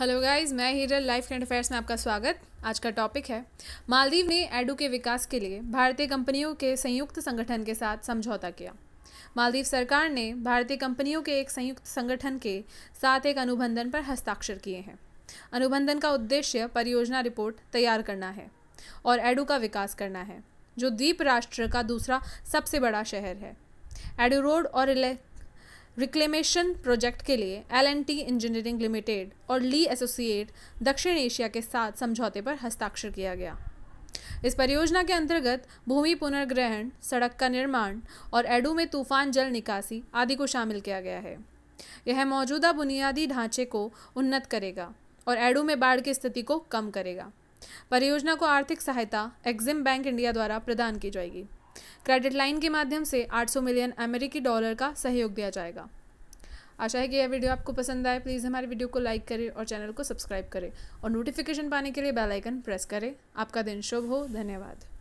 hello guys मैं Hiral life and affairs में आपका स्वागत आज का टॉपिक है मालदीव ने एडू के विकास के लिए भारतीय कंपनियों के संयुक्त संगठन के साथ समझौता किया मालदीव सरकार ने भारतीय कंपनियों के एक संयुक्त संगठन के साथ एक अनुबंधन पर हस्ताक्षर किए हैं अनुबंधन का उद्देश्य परियोजना रिपोर्ट तैयार करना है और एडू का विकास करना है जो द्वीप राष्ट्र का दूसरा सबसे बड़ा शहर है एडू रोड और रिक्लेमेशन प्रोजेक्ट के लिए टी इंजीनियरिंग लिमिटेड और ली एसोसिएट दक्षिण एशिया के साथ समझौते पर हस्ताक्षर किया गया इस परियोजना के अंतर्गत भूमि पुनर्ग्रहण सड़क का निर्माण और एडू में तूफान जल निकासी आदि को शामिल किया गया है यह मौजूदा बुनियादी ढांचे को उन्नत करेगा और एडू में बाढ़ की स्थिति को कम करेगा परियोजना को आर्थिक सहायता एक्जिम बैंक इंडिया द्वारा प्रदान की जाएगी क्रेडिट लाइन के माध्यम से 800 मिलियन अमेरिकी डॉलर का सहयोग दिया जाएगा आशा है कि यह वीडियो आपको पसंद आए प्लीज़ हमारे वीडियो को लाइक करें और चैनल को सब्सक्राइब करें और नोटिफिकेशन पाने के लिए बेल आइकन प्रेस करें आपका दिन शुभ हो धन्यवाद